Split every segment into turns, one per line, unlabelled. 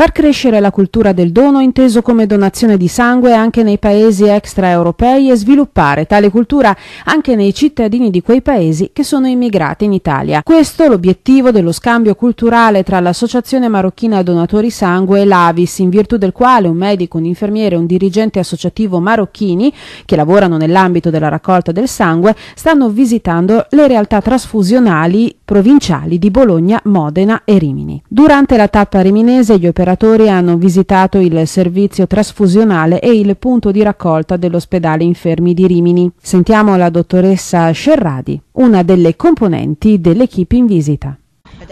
Far crescere la cultura del dono inteso come donazione di sangue anche nei paesi extraeuropei e sviluppare tale cultura anche nei cittadini di quei paesi che sono immigrati in Italia. Questo è l'obiettivo dello scambio culturale tra l'Associazione Marocchina Donatori Sangue e l'Avis, in virtù del quale un medico, un infermiere e un dirigente associativo marocchini che lavorano nell'ambito della raccolta del sangue stanno visitando le realtà trasfusionali provinciali di Bologna, Modena e Rimini. Durante la tappa riminese gli operatori operatori hanno visitato il servizio trasfusionale e il punto di raccolta dell'ospedale infermi di Rimini. Sentiamo la dottoressa Scerradi, una delle componenti dell'equipe in visita.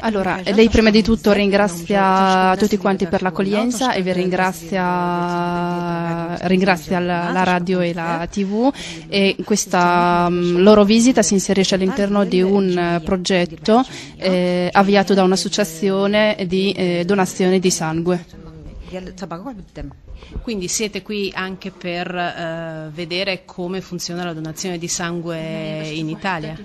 Allora, lei prima di tutto ringrazia tutti quanti per l'accoglienza e vi ringrazia, ringrazia la, la, radio e la tv e questa mm, loro visita si inserisce all'interno di un eh, progetto eh, avviato da un'associazione di eh, donazione di sangue.
Quindi siete qui anche per eh, vedere come funziona la donazione di sangue in Italia?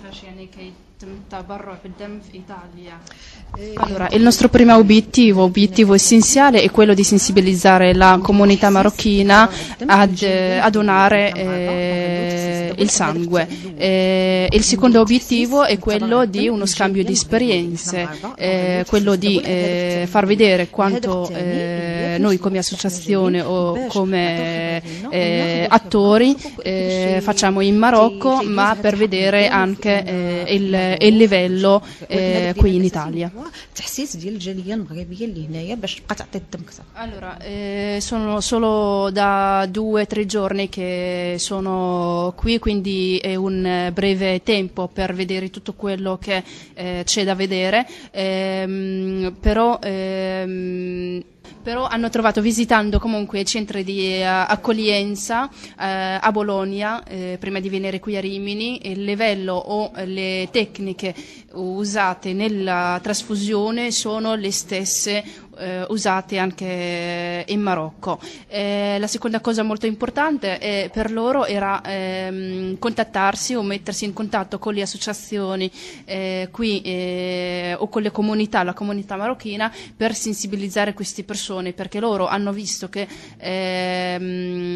Eh, allora, il nostro primo obiettivo, obiettivo essenziale, è quello di sensibilizzare la comunità marocchina ad, eh, a donare eh, il sangue. Eh, il secondo obiettivo è quello di uno scambio di esperienze, eh, quello di eh, far vedere quanto noi come associazione o come attori facciamo in Marocco, ma per vedere anche il e il livello eh, qui in Italia.
Cioè,
allora, eh, sono solo da due o tre giorni che sono qui, quindi è un eh, breve tempo per vedere tutto quello che c'è da vedere, ehm, però ehm, però hanno trovato visitando comunque i centri di uh, accoglienza uh, a Bologna, uh, prima di venire qui a Rimini, il livello o le tecniche usate nella trasfusione sono le stesse eh, usati anche in Marocco. Eh, la seconda cosa molto importante eh, per loro era ehm, contattarsi o mettersi in contatto con le associazioni eh, qui eh, o con le comunità, la comunità marocchina, per sensibilizzare queste persone, perché loro hanno visto che ehm,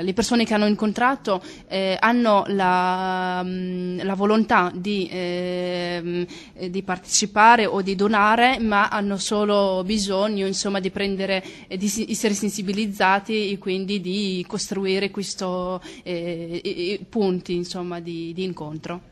le persone che hanno incontrato eh, hanno la, mm, la, volontà di, eh, di, partecipare o di donare, ma hanno solo bisogno insomma, di, prendere, eh, di essere sensibilizzati e quindi di costruire questi eh, punti insomma, di, di incontro.